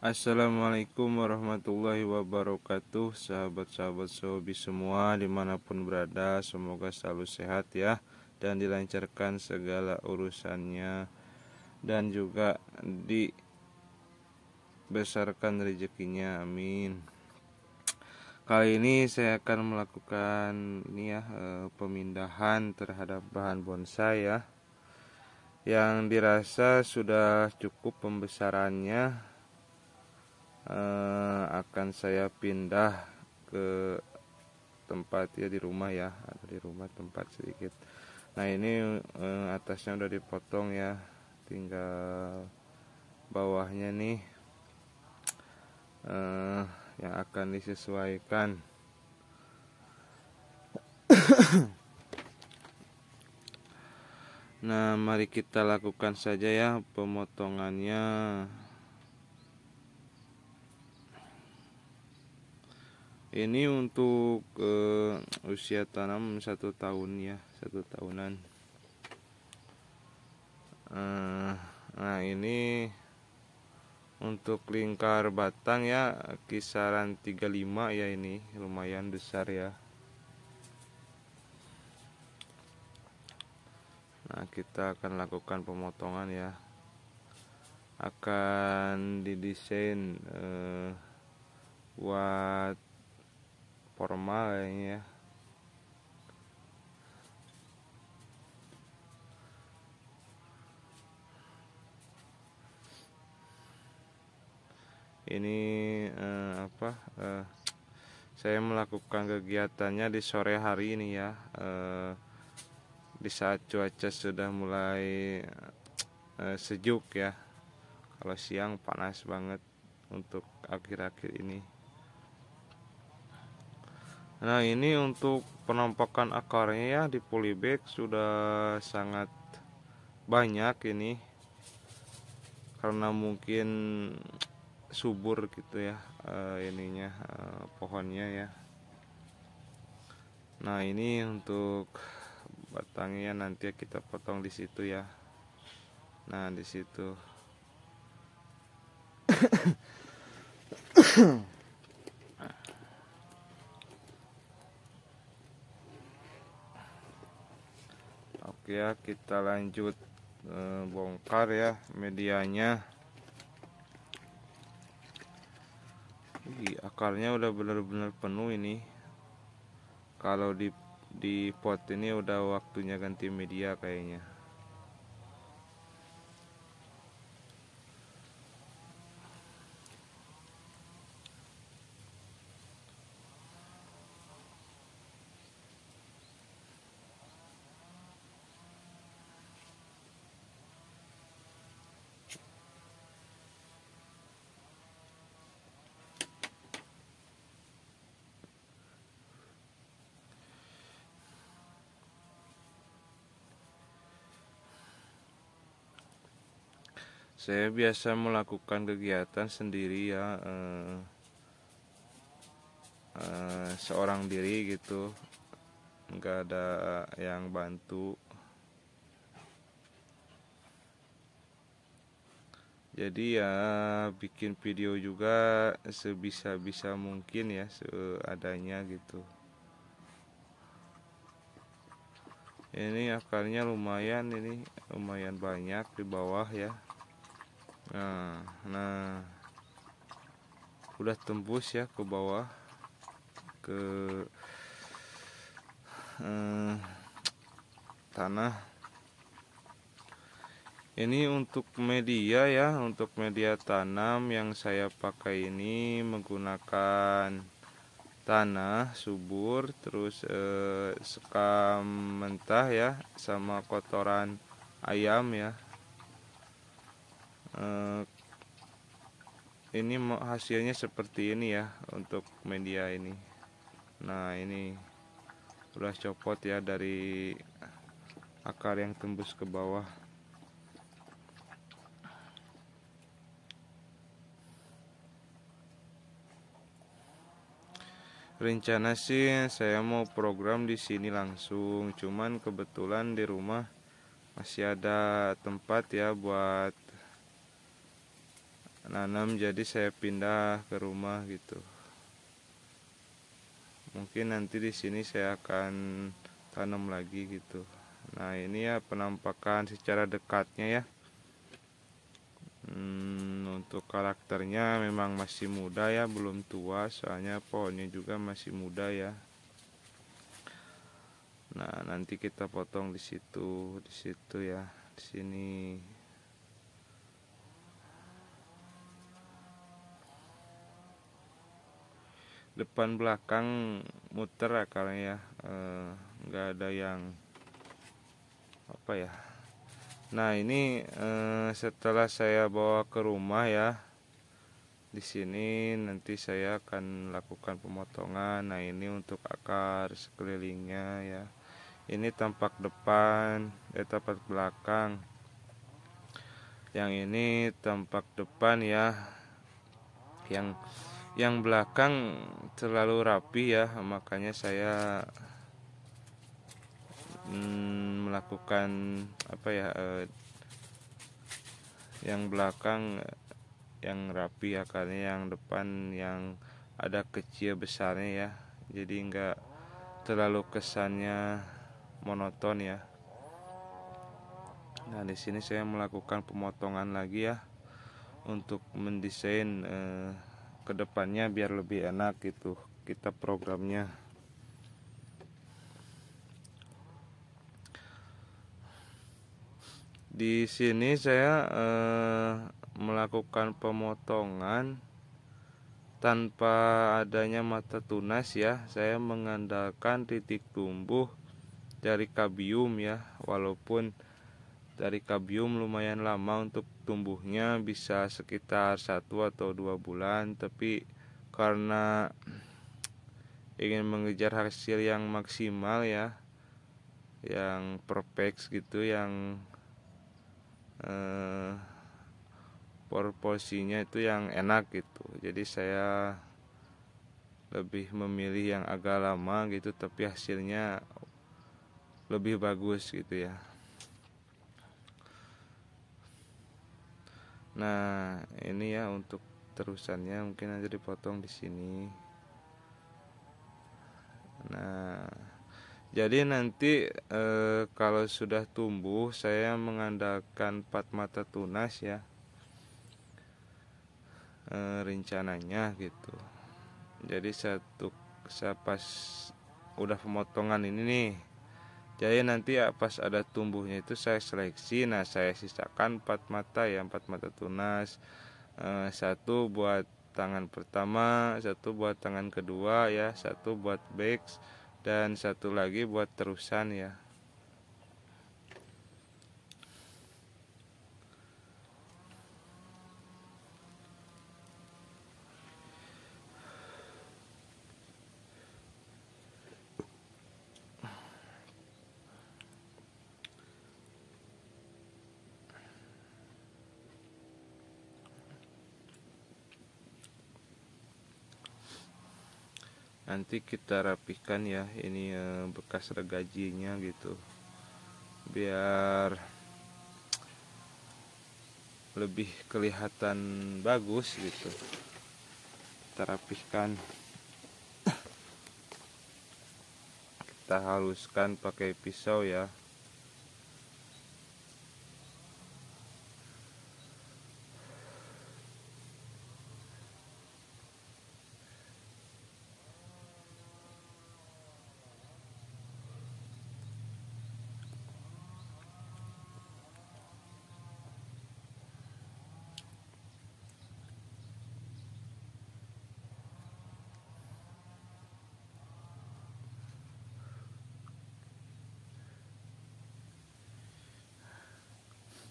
Assalamualaikum warahmatullahi wabarakatuh Sahabat-sahabat sobi semua dimanapun berada Semoga selalu sehat ya Dan dilancarkan segala urusannya Dan juga dibesarkan rezekinya amin Kali ini saya akan melakukan ini ya eh, pemindahan terhadap bahan bonsai ya yang dirasa sudah cukup pembesarannya eh, akan saya pindah ke tempat ya di rumah ya ada di rumah tempat sedikit nah ini eh, atasnya udah dipotong ya tinggal bawahnya nih eh, yang akan disesuaikan Nah, mari kita lakukan saja ya pemotongannya. ini untuk uh, usia tanam satu tahun ya satu tahunan uh, nah ini untuk lingkar batang ya kisaran 35 ya ini lumayan besar ya Nah, kita akan lakukan pemotongan ya. Akan didesain eh, buat formal ini ya. ini eh, apa eh, saya melakukan kegiatannya di sore hari ini ya eh, di saat cuaca sudah mulai eh, sejuk ya kalau siang panas banget untuk akhir-akhir ini Nah ini untuk penampakan akarnya ya di polybag sudah sangat banyak ini karena mungkin subur gitu ya uh, ininya uh, pohonnya ya. Nah ini untuk batangnya ya, nanti kita potong di situ ya. Nah di situ. Nah, ya kita lanjut e, bongkar ya medianya Ih, akarnya udah bener-bener penuh ini kalau di di pot ini udah waktunya ganti media kayaknya Saya biasa melakukan kegiatan sendiri ya uh, uh, seorang diri gitu, nggak ada yang bantu. Jadi ya bikin video juga sebisa-bisa mungkin ya seadanya gitu. ini akarnya lumayan ini lumayan banyak di bawah ya Nah, nah udah tembus ya ke bawah ke eh, tanah. Ini untuk media ya, untuk media tanam yang saya pakai ini menggunakan tanah subur terus eh, sekam mentah ya sama kotoran ayam ya Eh, ini hasilnya seperti ini ya untuk media ini nah ini udah copot ya dari akar yang tembus ke bawah rencana sih saya mau program di sini langsung cuman kebetulan di rumah masih ada tempat ya buat nanam jadi saya pindah ke rumah gitu mungkin nanti di sini saya akan tanam lagi gitu nah ini ya penampakan secara dekatnya ya hmm, untuk karakternya memang masih muda ya belum tua soalnya pohonnya juga masih muda ya nah nanti kita potong di situ di situ ya di sini depan belakang muter akarnya ya eh, nggak e, ada yang apa ya nah ini e, setelah saya bawa ke rumah ya di sini nanti saya akan lakukan pemotongan nah ini untuk akar sekelilingnya ya ini tampak depan eh tampak belakang yang ini tampak depan ya yang yang belakang terlalu rapi ya makanya saya hmm, melakukan apa ya eh, yang belakang yang rapi ya karena yang depan yang ada kecil besarnya ya jadi enggak terlalu kesannya monoton ya nah di sini saya melakukan pemotongan lagi ya untuk mendesain eh, kedepannya biar lebih enak gitu kita programnya di sini saya eh, melakukan pemotongan tanpa adanya mata tunas ya saya mengandalkan titik tumbuh dari kabium ya walaupun dari kabium lumayan lama untuk tumbuhnya bisa sekitar satu atau dua bulan tapi karena ingin mengejar hasil yang maksimal ya yang perfect gitu yang eh, proporsinya itu yang enak gitu jadi saya lebih memilih yang agak lama gitu tapi hasilnya lebih bagus gitu ya Nah, ini ya untuk terusannya mungkin aja dipotong di sini. Nah, jadi nanti e, kalau sudah tumbuh saya mengandalkan empat mata tunas ya e, rencananya gitu. Jadi satu saya pas udah pemotongan ini nih jadi nanti ya, pas ada tumbuhnya itu saya seleksi nah saya sisakan empat mata ya empat mata tunas e, satu buat tangan pertama satu buat tangan kedua ya satu buat backs dan satu lagi buat terusan ya nanti kita rapikan ya ini eh, bekas regajinya gitu biar lebih kelihatan bagus gitu kita rapihkan kita haluskan pakai pisau ya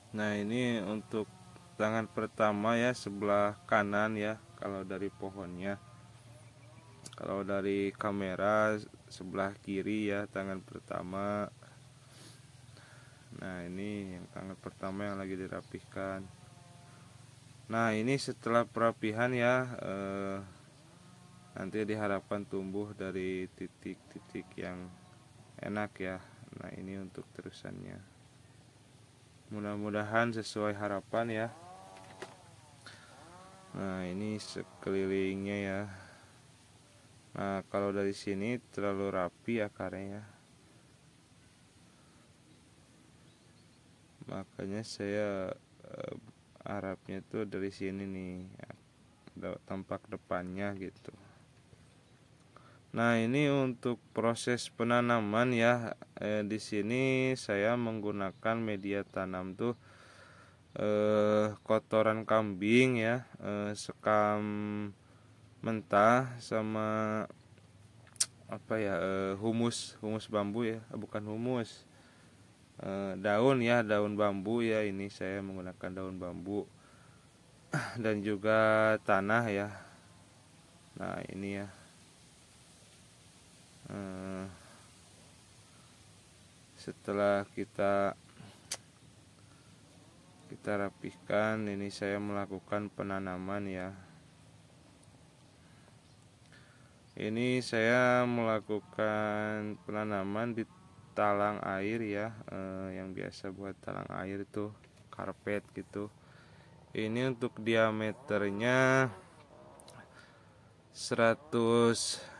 nah ini untuk tangan pertama ya sebelah kanan ya kalau dari pohonnya kalau dari kamera sebelah kiri ya tangan pertama nah ini yang tangan pertama yang lagi dirapihkan nah ini setelah perapihan ya eh, nanti diharapkan tumbuh dari titik-titik yang enak ya nah ini untuk terusannya mudah-mudahan sesuai harapan ya nah ini sekelilingnya ya nah kalau dari sini terlalu rapi akarnya ya. makanya saya eh, harapnya itu tuh dari sini nih ya, tampak depannya gitu Nah ini untuk proses penanaman ya eh, di sini saya menggunakan media tanam tuh eh, kotoran kambing ya eh, sekam mentah sama apa ya eh, humus humus bambu ya eh, bukan humus eh, daun ya daun bambu ya ini saya menggunakan daun bambu dan juga tanah ya nah ini ya Eh, setelah kita kita rapihkan ini saya melakukan penanaman ya ini saya melakukan penanaman di talang air ya eh, yang biasa buat talang air itu karpet gitu ini untuk diameternya 100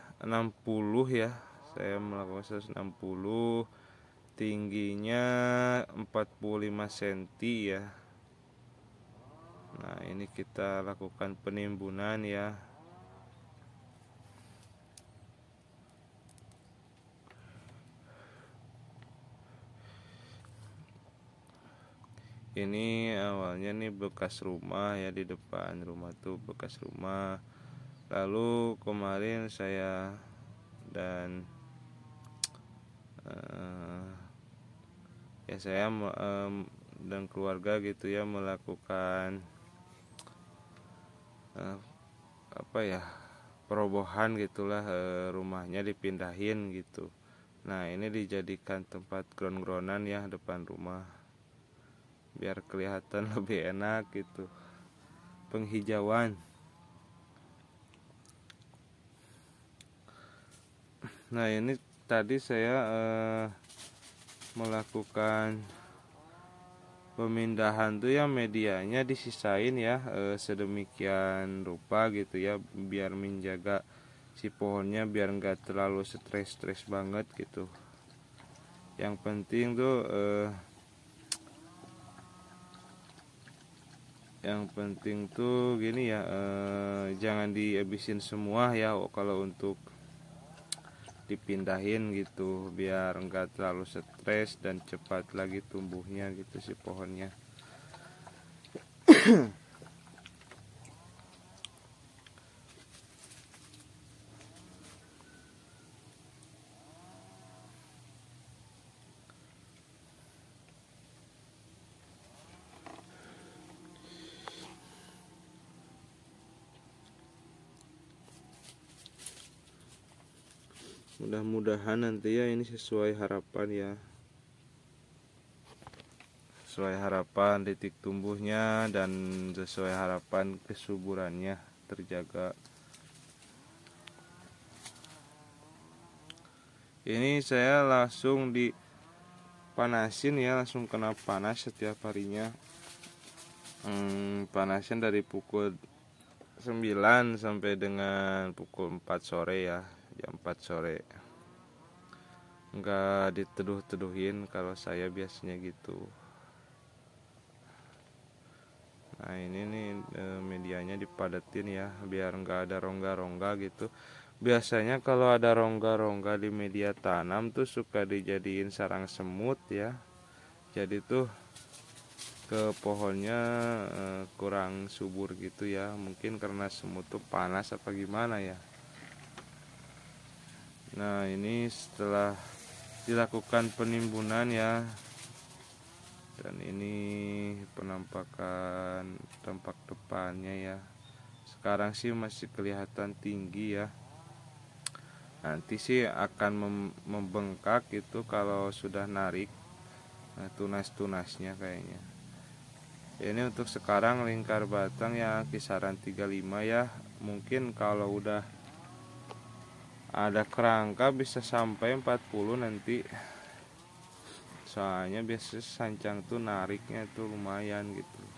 puluh ya saya melakukan 160 tingginya 45 cm ya nah ini kita lakukan penimbunan ya ini awalnya nih bekas rumah ya di depan rumah tuh bekas rumah lalu kemarin saya dan uh, ya saya um, dan keluarga gitu ya melakukan uh, apa ya perobohan gitulah uh, rumahnya dipindahin gitu nah ini dijadikan tempat ground-groundan ya depan rumah biar kelihatan lebih enak gitu penghijauan nah ini tadi saya eh, melakukan pemindahan tuh ya medianya disisain ya eh, sedemikian rupa gitu ya biar menjaga si pohonnya biar nggak terlalu stres-stres banget gitu yang penting tuh eh, yang penting tuh gini ya eh, jangan dihabisin semua ya kalau untuk dipindahin gitu biar enggak terlalu stres dan cepat lagi tumbuhnya gitu si pohonnya mudah-mudahan nanti ya ini sesuai harapan ya sesuai harapan titik tumbuhnya dan sesuai harapan kesuburannya terjaga ini saya langsung dipanasin ya langsung kena panas setiap harinya hmm, panasin dari pukul 9 sampai dengan pukul 4 sore ya jam 4 sore nggak diteduh-teduhin kalau saya biasanya gitu nah ini nih e, medianya dipadetin ya biar nggak ada rongga-rongga gitu biasanya kalau ada rongga-rongga di media tanam tuh suka dijadiin sarang semut ya jadi tuh ke pohonnya e, kurang subur gitu ya mungkin karena semut tuh panas apa gimana ya Nah ini setelah dilakukan penimbunan ya dan ini penampakan tampak depannya ya sekarang sih masih kelihatan tinggi ya nanti sih akan membengkak itu kalau sudah narik nah, tunas-tunasnya kayaknya ini untuk sekarang lingkar batang ya kisaran 35 ya mungkin kalau udah ada kerangka bisa sampai 40 nanti soalnya biasanya sancang tuh nariknya tuh lumayan gitu